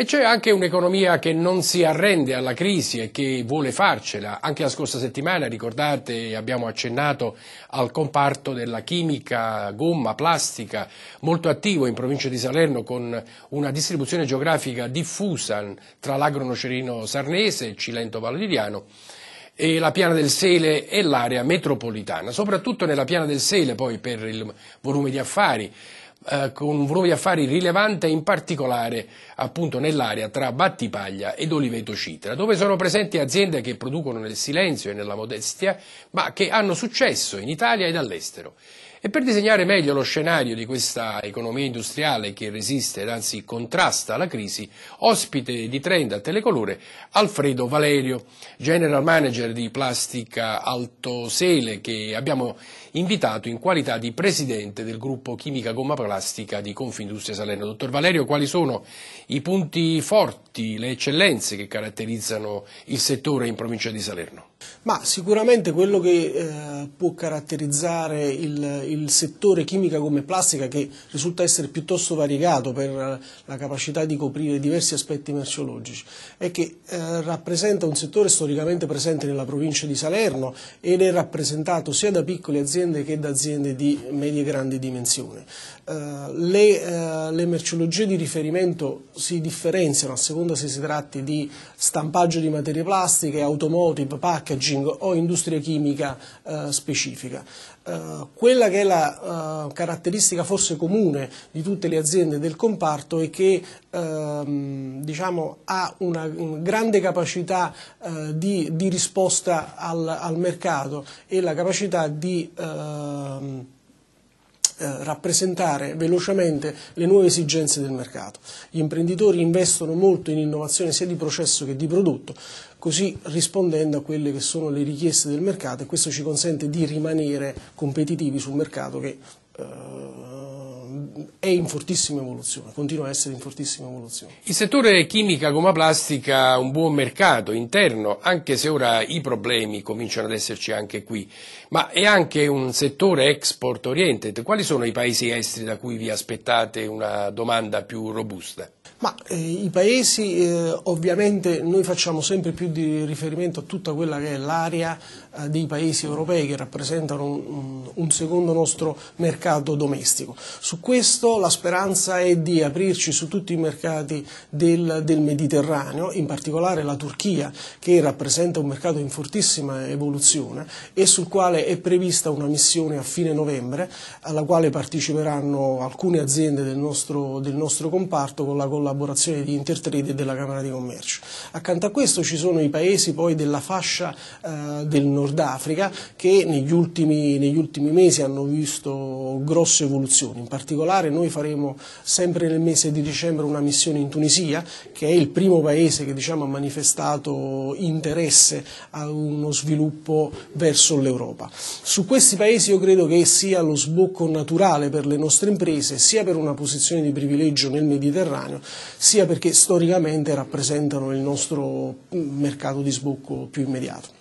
E c'è anche un'economia che non si arrende alla crisi e che vuole farcela. Anche la scorsa settimana, ricordate, abbiamo accennato al comparto della chimica, gomma, plastica, molto attivo in provincia di Salerno con una distribuzione geografica diffusa tra l'Agronocerino Sarnese, e il Cilento Valdiviano e la piana del Sele e l'area metropolitana, soprattutto nella piana del Sele poi per il volume di affari eh, con un volume di affari rilevante in particolare appunto nell'area tra Battipaglia ed Oliveto Citra, dove sono presenti aziende che producono nel silenzio e nella modestia, ma che hanno successo in Italia ed all'estero. E per disegnare meglio lo scenario di questa economia industriale che resiste ed anzi contrasta la crisi, ospite di trend a Telecolore Alfredo Valerio, general manager di Plastica Alto Sele, che abbiamo invitato in qualità di presidente del gruppo Chimica Gomma Plastica di Confindustria Salerno. Dottor Valerio, quali sono i punti forti tutte le eccellenze che caratterizzano il settore in provincia di Salerno? Ma sicuramente quello che eh, può caratterizzare il, il, settore chimica come plastica che risulta essere piuttosto variegato per la capacità di coprire diversi aspetti merceologici è che eh, rappresenta un settore storicamente presente nella provincia di Salerno ed è rappresentato sia da piccole aziende che da aziende di medie e grandi dimensioni. Eh, le, eh, le merceologie di riferimento si differenziano a seconda secondo se si tratti di stampaggio di materie plastiche, automotive, packaging o industria chimica eh, specifica. Eh, quella che è la eh, caratteristica forse comune di tutte le aziende del comparto è che ehm, diciamo, ha una, una grande capacità eh, di, di, risposta al, al, mercato e la capacità di ehm, eh, rappresentare velocemente le nuove esigenze del mercato. Gli imprenditori investono molto in innovazione sia di processo che di prodotto, così rispondendo a quelle che sono le richieste del mercato e questo ci consente di rimanere competitivi sul mercato che eh, è in fortissima evoluzione, continua a essere in fortissima evoluzione. Il settore chimica gomma plastica ha un buon mercato interno, anche se ora i problemi cominciano ad esserci anche qui, ma è anche un settore export oriented. Quali sono i paesi esteri da cui vi aspettate una domanda più robusta? Ma, eh, I paesi, eh, ovviamente noi facciamo sempre più di riferimento a tutta quella che è l'area eh, dei paesi europei che rappresentano un, un secondo nostro mercato domestico. Su questo questo la speranza è di aprirci su tutti i mercati del, del Mediterraneo, in particolare la Turchia, che rappresenta un mercato in fortissima evoluzione e sul quale è prevista una missione a fine novembre, alla quale parteciperanno alcune aziende del nostro, del nostro comparto con la collaborazione di Intertrade e della Camera di Commercio. Accanto a questo ci sono i paesi poi della fascia eh, del Nord Africa che negli ultimi, negli ultimi mesi hanno visto grosse evoluzioni, in particolare particolare noi faremo sempre nel mese di dicembre una missione in Tunisia, che è il primo paese che diciamo, ha manifestato interesse a uno sviluppo verso l'Europa. Su questi paesi io credo che sia lo sbocco naturale per le nostre imprese, sia per una posizione di privilegio nel Mediterraneo, sia perché storicamente rappresentano il nostro mm, mercato di sbocco più immediato.